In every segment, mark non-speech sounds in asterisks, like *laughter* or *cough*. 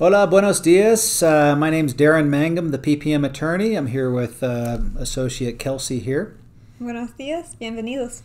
Hola, buenos dias. Uh, my is Darren Mangum, the PPM attorney. I'm here with uh, Associate Kelsey here. Buenos dias, bienvenidos.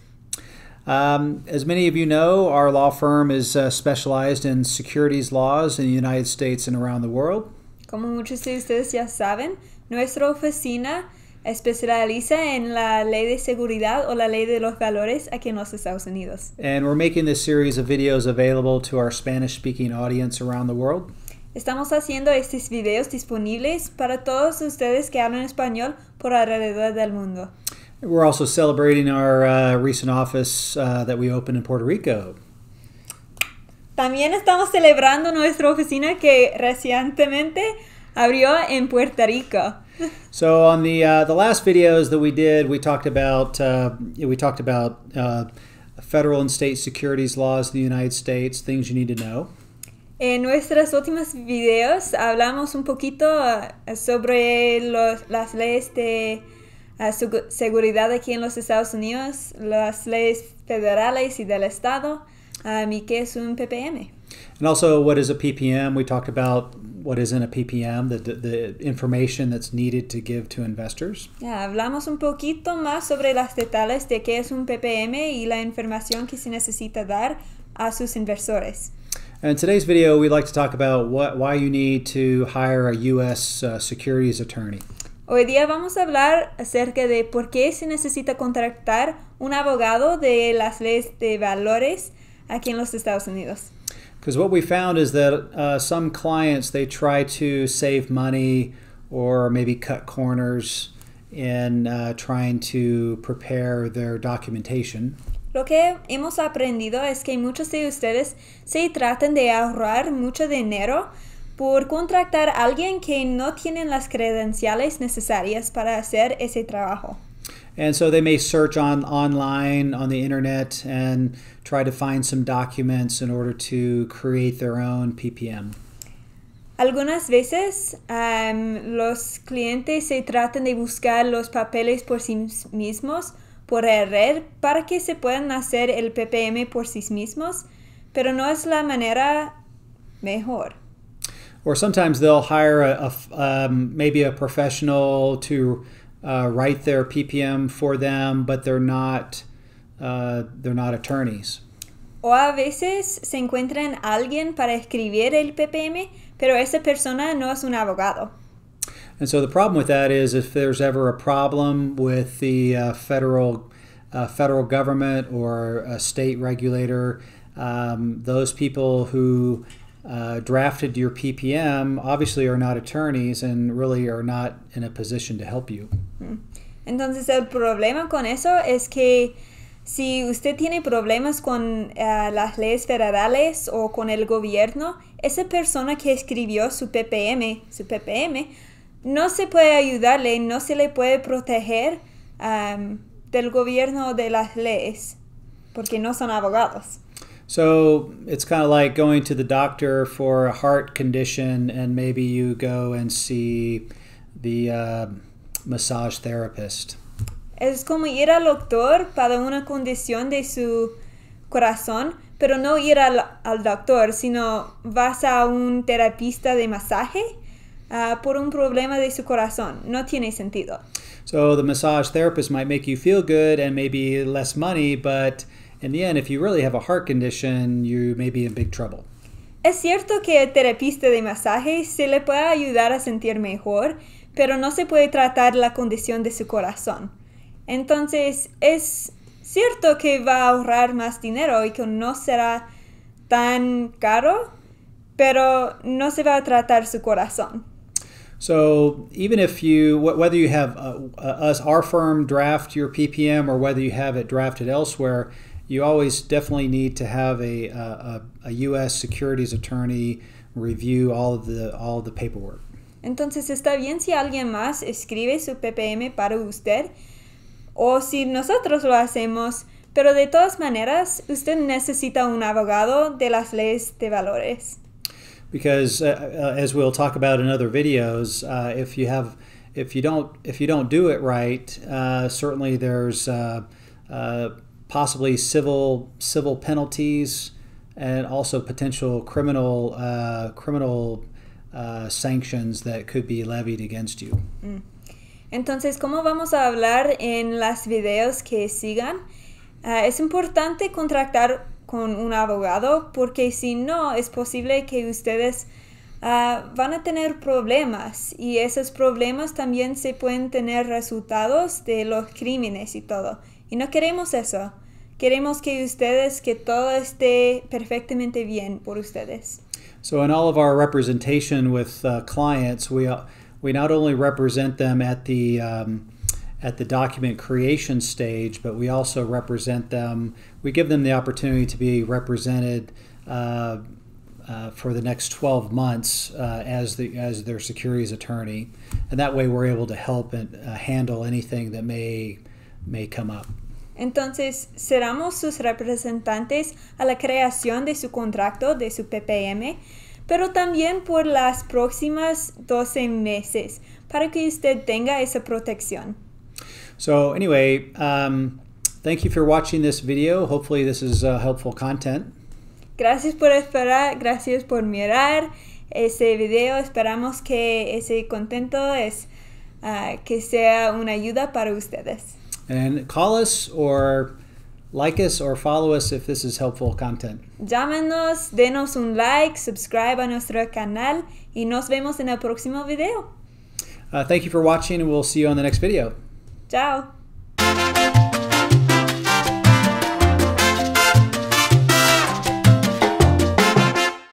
Um, as many of you know, our law firm is uh, specialized in securities laws in the United States and around the world. Como muchos de ustedes ya saben, nuestra oficina especializa en la ley de seguridad o la ley de los valores aquí en los Estados Unidos. And we're making this series of videos available to our Spanish speaking audience around the world. Estamos haciendo estos videos disponibles para todos ustedes que hablan español por alrededor del mundo. Puerto Rico. También estamos celebrando nuestra oficina que recientemente abrió en Puerto Rico. *laughs* so on the uh, the videos que we did, we talked about uh, we talked about uh, federal and state securities laws in the United States, things you need to know. En nuestros últimos videos hablamos un poquito eh, sobre las leyes de eh, seguridad aquí en los Estados Unidos, las leyes federales y del estado, a um, y qué es un PPM. And also, what is a PPM? We talked about what is in a PPM, the, information that's needed to give to investors. hablamos un poquito más sobre las detalles de qué es un PPM y la información que se necesita dar a sus inversores. In today's video, we'd like to talk about what, why you need to hire a U.S. Uh, securities attorney. Hoy día vamos a hablar acerca de por qué se necesita contratar un abogado de las leyes de valores aquí en los Estados Unidos. Because what we found is that uh, some clients they try to save money or maybe cut corners in uh, trying to prepare their documentation. Lo que hemos aprendido es que muchos de ustedes se tratan de ahorrar mucho dinero por contratar a alguien que no tiene las credenciales necesarias para hacer ese trabajo. And so they may search online on the internet and try to find some documents in order to create their own PPM. Algunas veces em, los clientes se tratan de buscar los papeles por sí mismos por error para que se puedan hacer el PPM por sí mismos, pero no es la manera mejor. Or sometimes they'll hire um, maybe a professional to uh, write their PPM for them, but uh, attorneys. O a veces se encuentran alguien para escribir el PPM, pero esa persona no es un abogado. And so the problem with that is if there's ever a problem with the uh, federal uh, federal government or a state regulator, um, those people who uh, drafted your PPM obviously are not attorneys and really are not in a position to help you. Mm. Entonces el problema con eso es que si usted tiene problemas con uh, las leyes federales o con el gobierno, esa persona que escribió su PPM, su PPM no se puede ayudarle, no se le puede proteger del gobierno de las leyes, porque no son abogados. So it's kind of like going to the doctor for a heart condition, and maybe you go and see the uh, massage therapist. Es como ir al doctor para una condición de su corazón, pero no ir al, al doctor, sino vas a un terapista de masaje. Ah, por un problema de su corazón. No tiene sentido. So the massage therapist might make you feel good and maybe less money, but in the end, if you really have a heart condition, you may be in big trouble. Es cierto que el terapista de masaje se le puede ayudar a sentir mejor, pero no se puede tratar la condición de su corazón. Entonces, es cierto que va a ahorrar más dinero y que no será tan caro, pero no se va a tratar su corazón. So even if you, whether you have uh, uh, us, our firm draft your PPM or whether you have it drafted elsewhere, you always definitely need to have a, a, a U.S. securities attorney review all of the, all of the paperwork. Entonces está bien si alguien más escribe su PPM para usted o si nosotros lo hacemos, pero de todas maneras usted necesita un abogado de las leyes de valores because uh, uh, as we'll talk about in other videos, uh, if you have if you don't if you don't do it right, uh, certainly there's uh, possibly civil civil penalties and also potential criminal criminal sanctions that could be levied against you. Mm. Entonces, ¿cómo vamos a hablar en las videos que sigan? Uh, es importante contratar con un abogado porque si no es posible que ustedes ah, van a tener problemas y esos problemas también se pueden tener resultados de los crímenes y todo. Y no queremos eso. Queremos que ustedes, que todo esté perfectamente bien por ustedes. So in all of our representation with uh, clients, we, we not only represent them at the... Um, at the document creation stage, but we also represent them. We give them the opportunity to be represented uh, uh, for the next 12 months uh, as the as their securities attorney, and that way we're able to help and uh, handle anything that may may come up. Entonces, seramos sus representantes a la creación de su contrato de su PPM, pero también por las próximas 12 meses para que usted tenga esa protección. So anyway, um, thank you for watching this video. Hopefully this is uh, helpful content. Gracias por esperar, gracias por mirar ese video. Esperamos que ese contento es uh, que sea una ayuda para ustedes. And call us or like us or follow us if this is helpful content. Llámenos, denos un like, subscribe a nuestro canal y nos vemos en el próximo video. Uh, thank you for watching and we'll see you on the next video. 加油！